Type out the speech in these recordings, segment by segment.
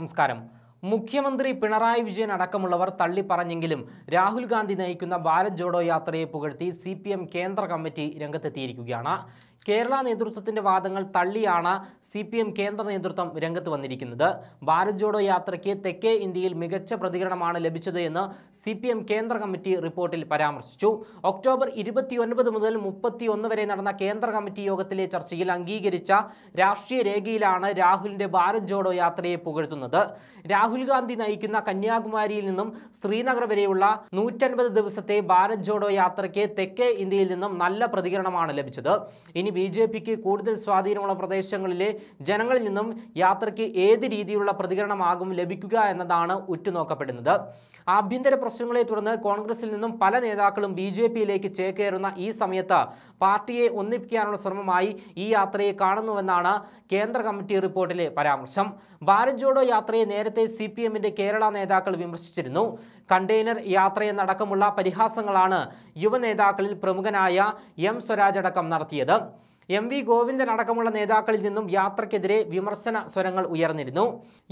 നമസ്കാരം മുഖ്യമന്ത്രി പിണറായി വിജയൻ അടക്കമുള്ളവർ തള്ളിപ്പറഞ്ഞെങ്കിലും രാഹുൽ ഗാന്ധി നയിക്കുന്ന ഭാരത് ജോഡോ യാത്രയെ പുകഴ്ത്തി സി കേന്ദ്ര കമ്മിറ്റി രംഗത്തെത്തിയിരിക്കുകയാണ് കേരള നേതൃത്വത്തിൻ്റെ വാദങ്ങൾ തള്ളിയാണ് സി പി എം കേന്ദ്ര നേതൃത്വം രംഗത്ത് വന്നിരിക്കുന്നത് ഭാരത് ജോഡോ യാത്രയ്ക്ക് തെക്കേ ഇന്ത്യയിൽ മികച്ച പ്രതികരണമാണ് ലഭിച്ചത് എന്ന് സി പി എം കേന്ദ്ര കമ്മിറ്റി റിപ്പോർട്ടിൽ പരാമർശിച്ചു ഒക്ടോബർ ഇരുപത്തിയൊൻപത് മുതൽ മുപ്പത്തിയൊന്ന് വരെ നടന്ന കേന്ദ്ര കമ്മിറ്റി യോഗത്തിലെ ചർച്ചയിൽ അംഗീകരിച്ച രാഷ്ട്രീയ രേഖയിലാണ് രാഹുലിൻ്റെ ഭാരത് ജോഡോ യാത്രയെ പുകഴ്ത്തുന്നത് രാഹുൽ ഗാന്ധി നയിക്കുന്ന കന്യാകുമാരിയിൽ നിന്നും ശ്രീനഗർ വരെയുള്ള നൂറ്റൻപത് ദിവസത്തെ ഭാരത് ജോഡോ യാത്രയ്ക്ക് തെക്കേ ഇന്ത്യയിൽ നിന്നും നല്ല പ്രതികരണമാണ് ലഭിച്ചത് ഇനി ഇനി ബി ജെ പിക്ക് കൂടുതൽ സ്വാധീനമുള്ള പ്രദേശങ്ങളിലെ ജനങ്ങളിൽ നിന്നും യാത്രയ്ക്ക് ഏത് രീതിയിലുള്ള പ്രതികരണമാകും ലഭിക്കുക എന്നതാണ് ഉറ്റുനോക്കപ്പെടുന്നത് ആഭ്യന്തര പ്രശ്നങ്ങളെ തുടർന്ന് കോൺഗ്രസിൽ നിന്നും പല നേതാക്കളും ബി ജെ പിയിലേക്ക് ചേക്കേറുന്ന ഈ സമയത്ത് പാർട്ടിയെ ഒന്നിപ്പിക്കാനുള്ള ശ്രമമായി ഈ യാത്രയെ കാണുന്നുവെന്നാണ് കേന്ദ്ര കമ്മിറ്റി റിപ്പോർട്ടിലെ പരാമർശം ഭാരത് ജോഡോ യാത്രയെ നേരത്തെ സി പി എമ്മിൻ്റെ കേരള നേതാക്കൾ വിമർശിച്ചിരുന്നു കണ്ടെയ്നർ യാത്രയെന്നടക്കമുള്ള പരിഹാസങ്ങളാണ് യുവനേതാക്കളിൽ പ്രമുഖനായ എം സ്വരാജ് അടക്കം നടത്തിയത് എം വി ഗോവിന്ദൻ അടക്കമുള്ള നേതാക്കളിൽ നിന്നും യാത്രയ്ക്കെതിരെ വിമർശന സ്വരങ്ങൾ ഉയർന്നിരുന്നു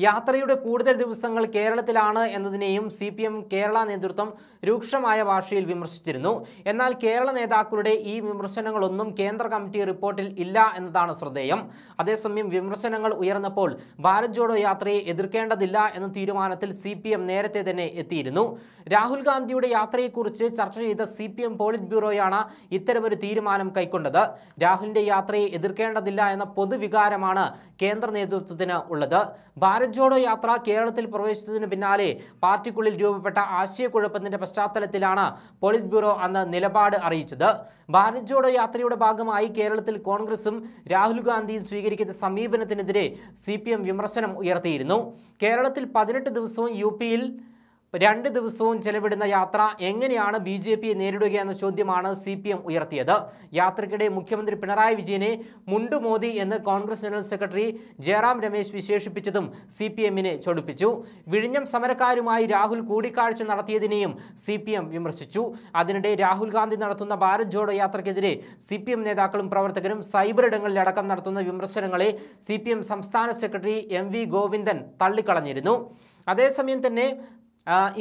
യാത്രയുടെ കൂടുതൽ ദിവസങ്ങൾ കേരളത്തിലാണ് എന്നതിനെയും സി കേരള നേതൃത്വം രൂക്ഷമായ ഭാഷയിൽ വിമർശിച്ചിരുന്നു എന്നാൽ കേരള നേതാക്കളുടെ ഈ വിമർശനങ്ങളൊന്നും കേന്ദ്ര കമ്മിറ്റി റിപ്പോർട്ടിൽ ഇല്ല എന്നതാണ് ശ്രദ്ധേയം അതേസമയം വിമർശനങ്ങൾ ഉയർന്നപ്പോൾ ഭാരത് ജോഡോ യാത്രയെ എതിർക്കേണ്ടതില്ല എന്ന തീരുമാനത്തിൽ സി നേരത്തെ തന്നെ എത്തിയിരുന്നു രാഹുൽ ഗാന്ധിയുടെ യാത്രയെക്കുറിച്ച് ചർച്ച ചെയ്ത സി പോളിറ്റ് ബ്യൂറോയാണ് ഇത്തരമൊരു തീരുമാനം കൈക്കൊണ്ടത് രാഹുലിന്റെ യാത്രയെ എതിർക്കേണ്ടതില്ല എന്ന പൊതുവികാരമാണ് കേന്ദ്ര നേതൃത്വത്തിന് ഉള്ളത് ഭാരത് ജോഡോ യാത്ര കേരളത്തിൽ പ്രവേശിച്ചതിന് പിന്നാലെ പാർട്ടിക്കുള്ളിൽ രൂപപ്പെട്ട ആശയക്കുഴപ്പത്തിന്റെ പശ്ചാത്തലത്തിലാണ് പോളിറ്റ് ബ്യൂറോ അന്ന് നിലപാട് അറിയിച്ചത് ഭാരത് ജോഡോ യാത്രയുടെ ഭാഗമായി കേരളത്തിൽ കോൺഗ്രസും രാഹുൽ ഗാന്ധിയും സ്വീകരിക്കുന്ന സമീപനത്തിനെതിരെ സി വിമർശനം ഉയർത്തിയിരുന്നു കേരളത്തിൽ പതിനെട്ട് ദിവസവും യു പിയിൽ രണ്ട് ദിവസവും ചെലവിടുന്ന യാത്ര എങ്ങനെയാണ് ബി ജെ പിയെ നേരിടുകയെന്ന ചോദ്യമാണ് സി പി എം ഉയർത്തിയത് യാത്രയ്ക്കിടെ മുഖ്യമന്ത്രി പിണറായി വിജയനെ മുണ്ടു മോദി എന്ന് കോൺഗ്രസ് ജനറൽ സെക്രട്ടറി ജയറാം രമേശ് വിശേഷിപ്പിച്ചതും സി പി എമ്മിനെ ചൊടിപ്പിച്ചു വിഴിഞ്ഞം സമരക്കാരുമായി രാഹുൽ കൂടിക്കാഴ്ച നടത്തിയതിനെയും സി പി എം വിമർശിച്ചു അതിനിടെ രാഹുൽ ഗാന്ധി നടത്തുന്ന ഭാരത് ജോഡോ യാത്രയ്ക്കെതിരെ സി പി എം നേതാക്കളും പ്രവർത്തകരും സൈബർ ഇടങ്ങളിലടക്കം നടത്തുന്ന വിമർശനങ്ങളെ സി പി എം സംസ്ഥാന സെക്രട്ടറി എം വി ഗോവിന്ദൻ തള്ളിക്കളഞ്ഞിരുന്നു അതേസമയം തന്നെ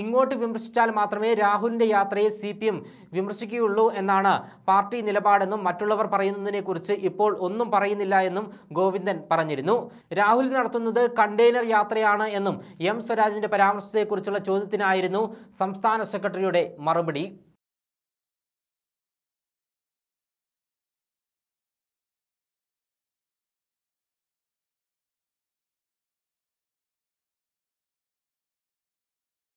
ഇങ്ങോട്ട് വിമർശിച്ചാൽ മാത്രമേ രാഹുലിൻ്റെ യാത്രയെ സി പി എം വിമർശിക്കുകയുള്ളൂ എന്നാണ് പാർട്ടി നിലപാടെന്നും മറ്റുള്ളവർ പറയുന്നതിനെക്കുറിച്ച് ഇപ്പോൾ ഒന്നും പറയുന്നില്ല എന്നും ഗോവിന്ദൻ പറഞ്ഞിരുന്നു രാഹുൽ നടത്തുന്നത് കണ്ടെയ്നർ യാത്രയാണ് എന്നും എം സ്വരാജിൻ്റെ പരാമർശത്തെക്കുറിച്ചുള്ള ചോദ്യത്തിനായിരുന്നു സംസ്ഥാന സെക്രട്ടറിയുടെ മറുപടി